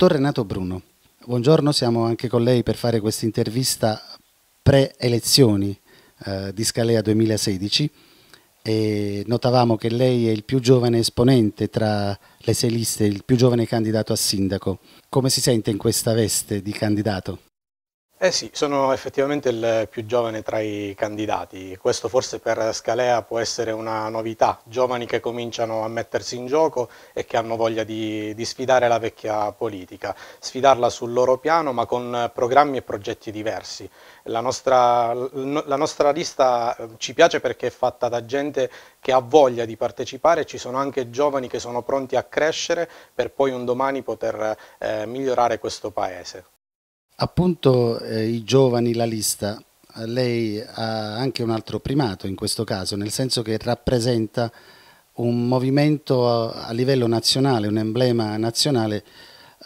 dottor Renato Bruno. Buongiorno, siamo anche con lei per fare questa intervista pre-elezioni eh, di Scalea 2016 e notavamo che lei è il più giovane esponente tra le sei liste, il più giovane candidato a sindaco. Come si sente in questa veste di candidato? Eh sì, sono effettivamente il più giovane tra i candidati. Questo forse per Scalea può essere una novità. Giovani che cominciano a mettersi in gioco e che hanno voglia di, di, sfidare la vecchia politica, sfidarla sul loro piano ma con programmi e progetti diversi. La nostra, la nostra lista eh, ci piace perché è fatta da gente che ha voglia di partecipare, ci sono anche giovani che sono pronti a crescere per poi un domani poter eh, migliorare questo paese. Appunto eh, i giovani, la lista, lei ha anche un altro primato in questo caso, nel senso che rappresenta un movimento a, a livello nazionale, un emblema nazionale,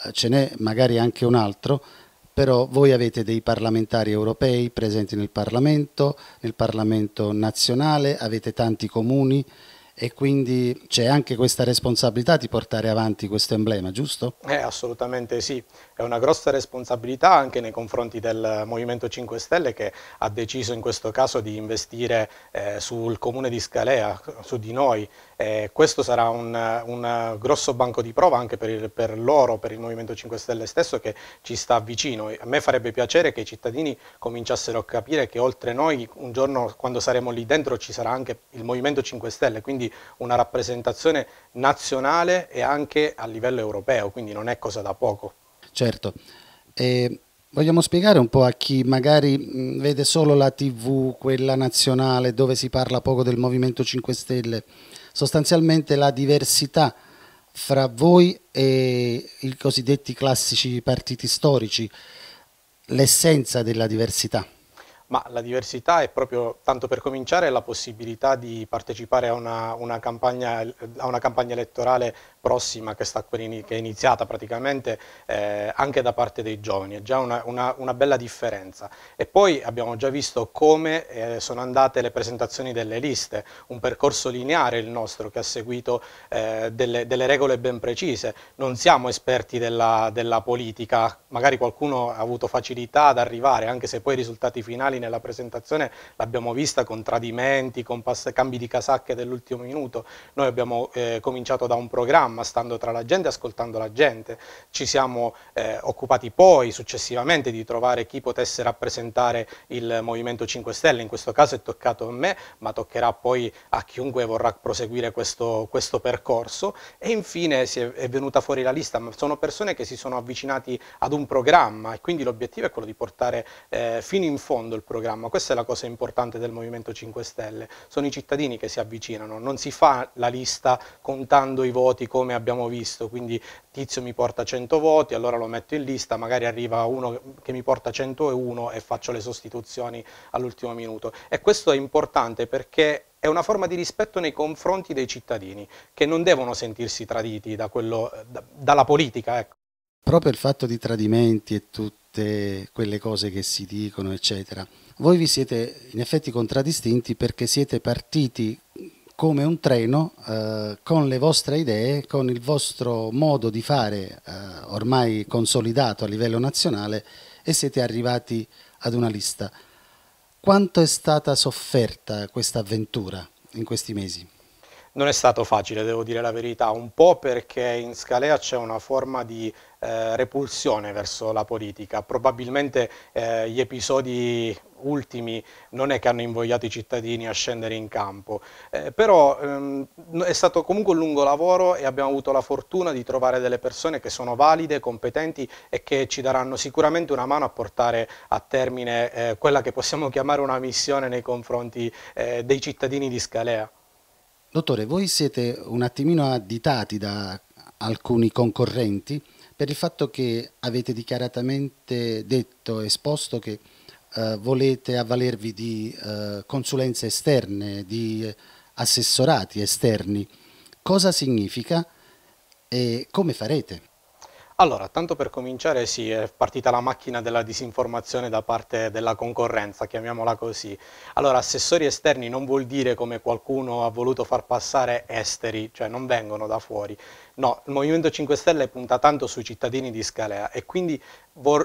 eh, ce n'è magari anche un altro, però voi avete dei parlamentari europei presenti nel Parlamento, nel Parlamento nazionale, avete tanti comuni, e quindi c'è anche questa responsabilità di portare avanti questo emblema, giusto? Eh, assolutamente sì, è una grossa responsabilità anche nei confronti del Movimento 5 Stelle che ha deciso in questo caso di investire eh, sul comune di Scalea, su di noi eh, questo sarà un, un, grosso banco di prova anche per, il, per, loro, per il Movimento 5 Stelle stesso che ci sta vicino. A me farebbe piacere che i cittadini cominciassero a capire che oltre noi un giorno quando saremo lì dentro ci sarà anche il Movimento 5 Stelle, quindi una rappresentazione nazionale e anche a livello europeo, quindi non è cosa da poco. Certo. Eh... Vogliamo spiegare un po' a chi magari vede solo la TV, quella nazionale, dove si parla poco del Movimento 5 Stelle, sostanzialmente la diversità fra voi e i cosiddetti classici partiti storici, l'essenza della diversità. Ma la diversità è proprio, tanto per cominciare, la possibilità di partecipare a una, una, campagna, a una campagna, elettorale prossima che, sta, che è iniziata praticamente eh, anche da parte dei giovani, è già una, una, bella differenza. E poi abbiamo già visto come eh, sono andate le presentazioni delle liste, un percorso lineare il nostro che ha seguito eh, delle, delle, regole ben precise. Non siamo esperti della, della politica, magari qualcuno ha avuto facilità ad arrivare, anche se poi i risultati finali finali nella presentazione l'abbiamo vista con tradimenti, con cambi di casacche dell'ultimo minuto. Noi abbiamo eh, cominciato da un programma, stando tra la gente e ascoltando la gente. Ci siamo eh, occupati poi successivamente di trovare chi potesse rappresentare il Movimento 5 Stelle. In questo caso è toccato a me, ma toccherà poi a chiunque vorrà proseguire questo, questo percorso. E infine è, è venuta fuori la lista, ma sono persone che si sono avvicinati ad un programma e quindi l'obiettivo è quello di portare eh, fino in fondo il programma. Questa è la cosa importante del Movimento 5 Stelle, sono i cittadini che si avvicinano, non si fa la lista contando i voti come abbiamo visto, quindi tizio mi porta 100 voti, allora lo metto in lista, magari arriva uno che mi porta 101 e faccio le sostituzioni all'ultimo minuto. E questo è importante perché è una forma di rispetto nei confronti dei cittadini, che non devono sentirsi traditi da quello, da, dalla politica. Ecco. Proprio il fatto di tradimenti e tutto tutte quelle cose che si dicono, eccetera. Voi vi siete in effetti contraddistinti perché siete partiti come un treno eh, con le vostre idee, con il vostro modo di fare eh, ormai consolidato a livello nazionale e siete arrivati ad una lista. Quanto è stata sofferta questa avventura in questi mesi? Non è stato facile, devo dire la verità, un po' perché in Scalea c'è una forma di eh, repulsione verso la politica. Probabilmente eh, gli episodi ultimi non è che hanno invogliato i cittadini a scendere in campo, eh, però ehm, è stato comunque un lungo lavoro e abbiamo avuto la fortuna di trovare delle persone che sono valide, competenti e che ci daranno sicuramente una mano a portare a termine eh, quella che possiamo chiamare una missione nei confronti eh, dei cittadini di Scalea. Dottore, voi siete un attimino additati da alcuni concorrenti per il fatto che avete dichiaratamente detto, esposto che eh, volete avvalervi di eh, consulenze esterne, di assessorati esterni. Cosa significa e come farete? Allora, tanto per cominciare, sì, è partita la macchina della disinformazione da parte della concorrenza, chiamiamola così. Allora, assessori esterni non vuol dire come qualcuno ha voluto far passare esteri, cioè non vengono da fuori. No, il Movimento 5 Stelle punta tanto sui cittadini di Scalea e quindi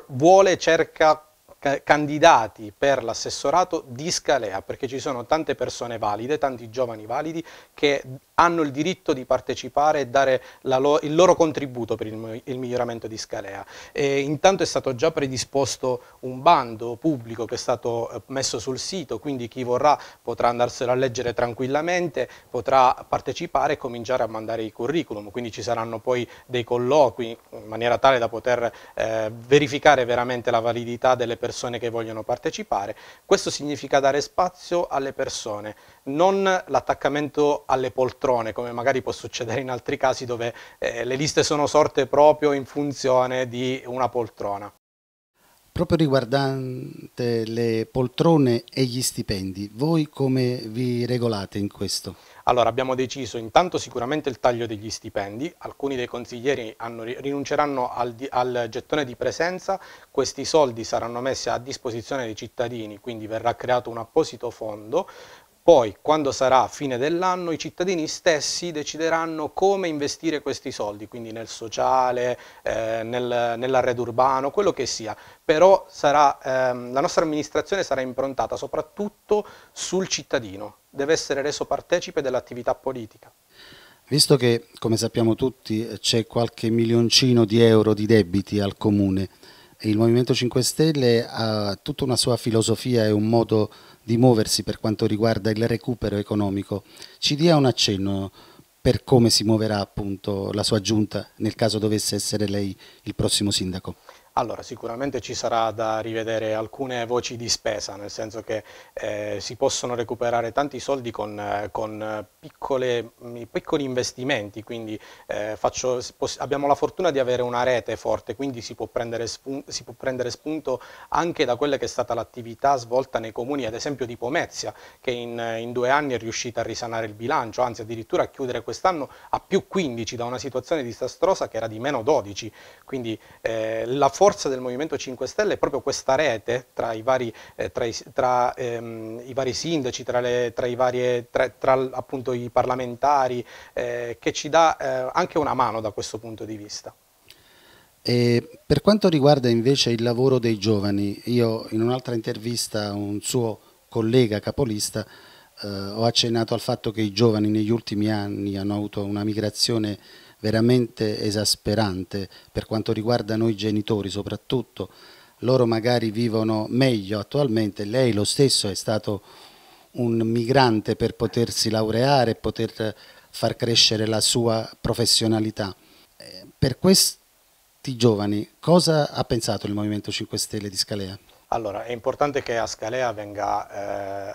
vuole, cerca ca candidati per l'assessorato di Scalea, perché ci sono tante persone valide, tanti giovani validi che hanno il diritto di partecipare e dare lo il loro contributo per il, il miglioramento di Scalea. E intanto è stato già predisposto un bando pubblico che è stato eh, messo sul sito, quindi chi vorrà potrà andarselo a leggere tranquillamente, potrà partecipare e cominciare a mandare i curriculum, quindi ci saranno poi dei colloqui in maniera tale da poter eh, verificare veramente la validità delle persone persone che vogliono partecipare. Questo significa dare spazio alle persone, non l'attaccamento alle poltrone, come magari può succedere in altri casi dove eh, le liste sono sorte proprio in funzione di una poltrona. Proprio riguardante le poltrone e gli stipendi, voi come vi regolate in questo? Allora, abbiamo deciso intanto sicuramente il taglio degli stipendi, alcuni dei consiglieri hanno, rinunceranno al, al, gettone di presenza, questi soldi saranno messi a disposizione dei cittadini, quindi verrà creato un apposito fondo poi, quando sarà fine dell'anno, i cittadini stessi decideranno come investire questi soldi, quindi nel sociale, eh, nel, nell'arredo urbano, quello che sia. Però sarà, ehm, la nostra amministrazione sarà improntata soprattutto sul cittadino, deve essere reso partecipe dell'attività politica. Visto che, come sappiamo tutti, c'è qualche milioncino di euro di debiti al Comune, il Movimento 5 Stelle ha tutta una sua filosofia e un modo di muoversi per quanto riguarda il recupero economico, ci dia un accenno per come si muoverà appunto la sua giunta nel caso dovesse essere lei il prossimo sindaco. Allora, sicuramente ci sarà da rivedere alcune voci di spesa, nel senso che eh, si possono recuperare tanti soldi con, eh, con eh, piccole, mm, piccoli investimenti, quindi eh, faccio, abbiamo la fortuna di avere una rete forte, quindi si può, si può, prendere spunto anche da quella che è stata l'attività svolta nei comuni, ad esempio di Pomezia, che in, in due anni è riuscita a risanare il bilancio, anzi addirittura a chiudere quest'anno a più 15 da una situazione disastrosa che era di meno 12, quindi eh, la forza forza del Movimento 5 Stelle è proprio questa rete tra i vari, eh, tra i, tra, ehm, i vari sindaci, tra, le, tra, i varie, tra appunto, i parlamentari, eh, che ci dà eh, anche una mano da questo punto di vista. E per quanto riguarda invece il lavoro dei giovani, io in un'altra intervista un suo collega capolista eh, ho accennato al fatto che i giovani negli ultimi anni hanno avuto una migrazione veramente esasperante per quanto riguarda noi genitori soprattutto. Loro magari vivono meglio attualmente, lei lo stesso è stato un migrante per potersi laureare, poter far crescere la sua professionalità. Eh, per questi giovani cosa ha pensato il Movimento 5 Stelle di Scalea? Allora, è importante che a Scalea venga,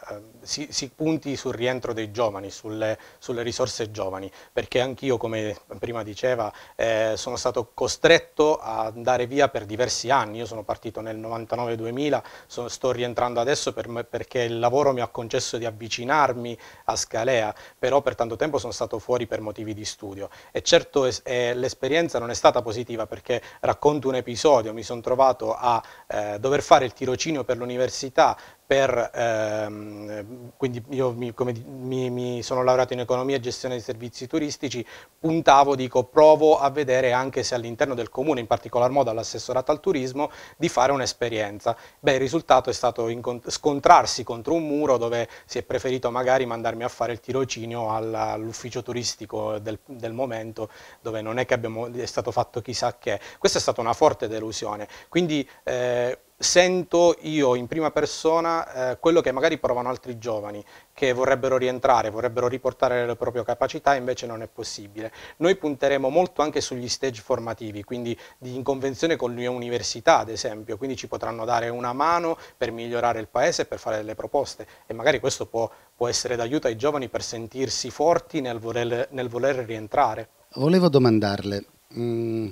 eh, eh, si, si, punti sul rientro dei giovani, sulle, sulle risorse giovani, perché anch'io, come prima diceva, eh, sono stato costretto a andare via per diversi anni. Io sono partito nel 99-2000, sto rientrando adesso per me, perché il lavoro mi ha concesso di avvicinarmi a Scalea, però per tanto tempo sono stato fuori per motivi di studio. E certo eh, l'esperienza non è stata positiva perché racconto un episodio, mi sono trovato a eh, dover fare il tiro tirocinio per l'università, ehm, quindi io mi, come, mi, mi, sono laureato in economia e gestione dei servizi turistici, puntavo, dico, provo a vedere anche se all'interno del comune, in particolar modo all'assessorato al turismo, di fare un'esperienza. Beh, il risultato è stato scontrarsi contro un muro dove si è preferito magari mandarmi a fare il tirocinio all'ufficio turistico del, del, momento, dove non è che abbiamo, è stato fatto chissà che. Questa è stata una forte delusione. Quindi eh, sento io in prima persona eh, quello che magari provano altri giovani che vorrebbero rientrare, vorrebbero riportare le proprie capacità, invece non è possibile. Noi punteremo molto anche sugli stage formativi, quindi in convenzione con le università, ad esempio, quindi ci potranno dare una mano per migliorare il paese, per fare delle proposte e magari questo può, può essere d'aiuto ai giovani per sentirsi forti nel voler, nel voler rientrare. Volevo domandarle, mh, mm,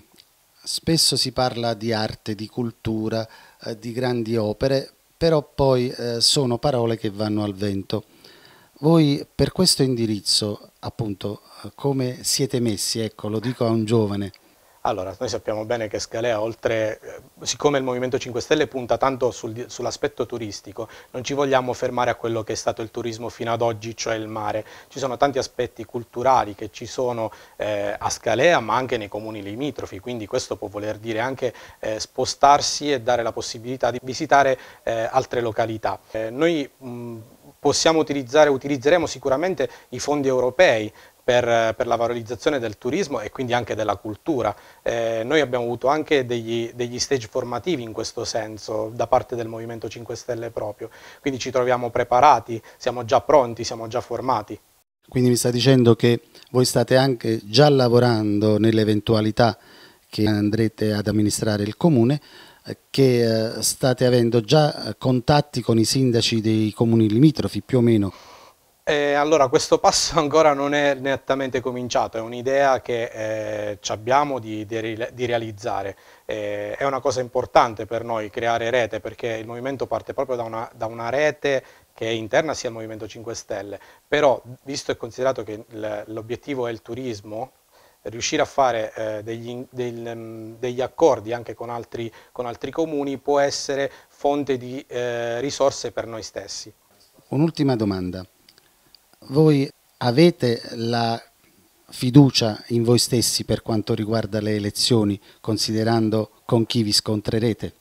spesso si parla di arte, di cultura, eh, di grandi opere, però poi eh, sono parole che vanno al vento. Voi per questo indirizzo, appunto, eh, come siete messi, ecco, lo dico a un giovane, allora, noi sappiamo bene che Scalea, oltre, eh, siccome il Movimento 5 Stelle punta tanto sul, sull'aspetto turistico, non ci vogliamo fermare a quello che è stato il turismo fino ad oggi, cioè il mare. Ci sono tanti aspetti culturali che ci sono eh, a Scalea, ma anche nei comuni limitrofi, quindi questo può voler dire anche eh, spostarsi e dare la possibilità di visitare eh, altre località. Eh, noi, mh, possiamo utilizzare, utilizzeremo sicuramente i fondi europei per, per, la valorizzazione del turismo e quindi anche della cultura. Eh, noi abbiamo avuto anche degli, degli, stage formativi in questo senso da parte del Movimento 5 Stelle proprio, quindi ci troviamo preparati, siamo già pronti, siamo già formati. Quindi mi sta dicendo che voi state anche già lavorando nell'eventualità che andrete ad amministrare il comune, eh, che eh, state avendo già contatti con i sindaci dei comuni limitrofi più o meno. Eh, allora, questo passo ancora non è nettamente cominciato, è un'idea che eh, abbiamo di, di, di realizzare. Eh, è una cosa importante per noi creare rete, perché il movimento parte proprio da una, da una rete che è interna sia al Movimento 5 Stelle, però visto e considerato che l'obiettivo è il turismo, riuscire a fare eh, degli, del, mm, degli, accordi anche con altri, con altri, comuni può essere fonte di eh, risorse per noi stessi. Un'ultima domanda voi avete la fiducia in voi stessi per quanto riguarda le elezioni, considerando con chi vi scontrerete?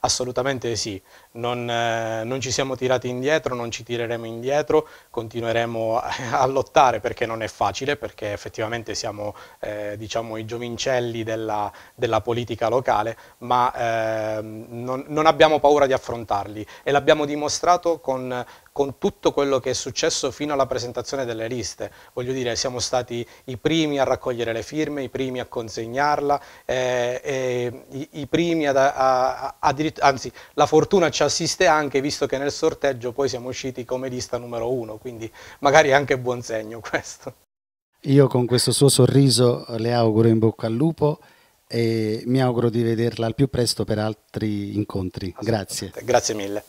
Assolutamente sì, non, eh, non, ci siamo tirati indietro, non ci tireremo indietro, continueremo a, a lottare perché non è facile, perché effettivamente siamo eh, diciamo, i giovincelli della, della politica locale, ma eh, non, non abbiamo paura di affrontarli e l'abbiamo dimostrato con, con tutto quello che è successo fino alla presentazione delle liste. Voglio dire, siamo stati i primi a raccogliere le firme, i primi a consegnarla eh, e primi, ad, a, a, anzi la fortuna ci assiste anche visto che nel sorteggio poi siamo usciti come lista numero uno, quindi magari è anche buon segno questo. Io con questo suo sorriso le auguro in bocca al lupo e mi auguro di vederla al più presto per altri incontri. Grazie. Grazie mille.